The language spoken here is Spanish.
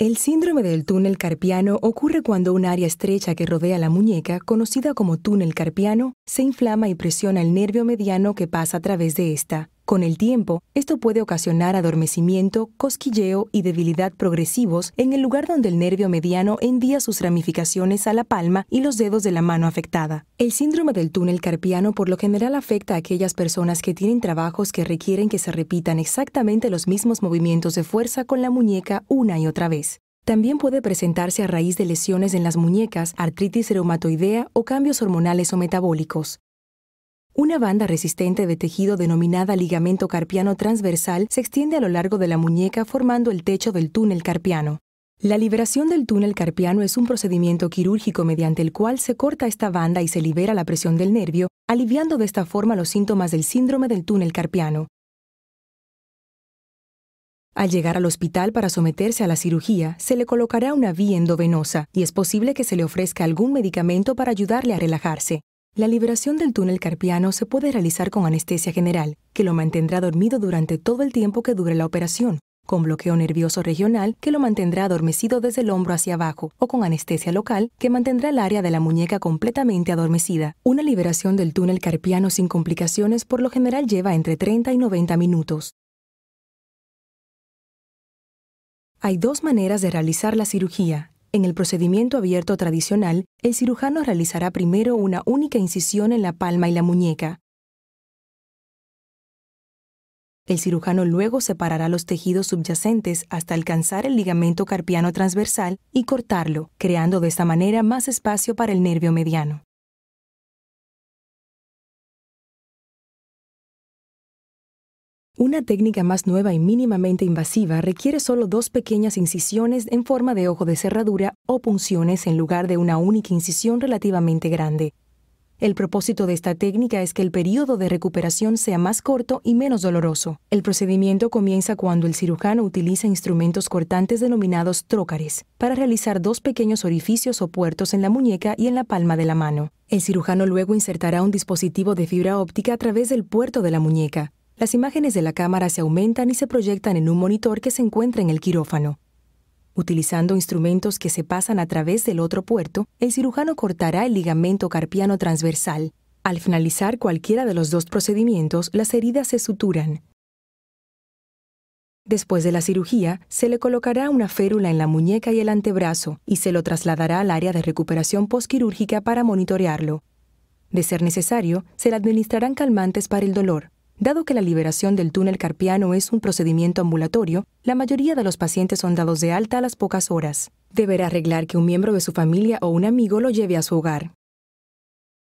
El síndrome del túnel carpiano ocurre cuando un área estrecha que rodea la muñeca, conocida como túnel carpiano, se inflama y presiona el nervio mediano que pasa a través de esta. Con el tiempo, esto puede ocasionar adormecimiento, cosquilleo y debilidad progresivos en el lugar donde el nervio mediano envía sus ramificaciones a la palma y los dedos de la mano afectada. El síndrome del túnel carpiano por lo general afecta a aquellas personas que tienen trabajos que requieren que se repitan exactamente los mismos movimientos de fuerza con la muñeca una y otra vez. También puede presentarse a raíz de lesiones en las muñecas, artritis reumatoidea o cambios hormonales o metabólicos. Una banda resistente de tejido denominada ligamento carpiano transversal se extiende a lo largo de la muñeca formando el techo del túnel carpiano. La liberación del túnel carpiano es un procedimiento quirúrgico mediante el cual se corta esta banda y se libera la presión del nervio, aliviando de esta forma los síntomas del síndrome del túnel carpiano. Al llegar al hospital para someterse a la cirugía, se le colocará una vía endovenosa y es posible que se le ofrezca algún medicamento para ayudarle a relajarse. La liberación del túnel carpiano se puede realizar con anestesia general, que lo mantendrá dormido durante todo el tiempo que dure la operación, con bloqueo nervioso regional que lo mantendrá adormecido desde el hombro hacia abajo, o con anestesia local que mantendrá el área de la muñeca completamente adormecida. Una liberación del túnel carpiano sin complicaciones por lo general lleva entre 30 y 90 minutos. Hay dos maneras de realizar la cirugía, en el procedimiento abierto tradicional, el cirujano realizará primero una única incisión en la palma y la muñeca. El cirujano luego separará los tejidos subyacentes hasta alcanzar el ligamento carpiano transversal y cortarlo, creando de esta manera más espacio para el nervio mediano. Una técnica más nueva y mínimamente invasiva requiere solo dos pequeñas incisiones en forma de ojo de cerradura o punciones en lugar de una única incisión relativamente grande. El propósito de esta técnica es que el periodo de recuperación sea más corto y menos doloroso. El procedimiento comienza cuando el cirujano utiliza instrumentos cortantes denominados trócares para realizar dos pequeños orificios o puertos en la muñeca y en la palma de la mano. El cirujano luego insertará un dispositivo de fibra óptica a través del puerto de la muñeca, las imágenes de la cámara se aumentan y se proyectan en un monitor que se encuentra en el quirófano. Utilizando instrumentos que se pasan a través del otro puerto, el cirujano cortará el ligamento carpiano transversal. Al finalizar cualquiera de los dos procedimientos, las heridas se suturan. Después de la cirugía, se le colocará una férula en la muñeca y el antebrazo y se lo trasladará al área de recuperación postquirúrgica para monitorearlo. De ser necesario, se le administrarán calmantes para el dolor. Dado que la liberación del túnel carpiano es un procedimiento ambulatorio, la mayoría de los pacientes son dados de alta a las pocas horas. Deberá arreglar que un miembro de su familia o un amigo lo lleve a su hogar.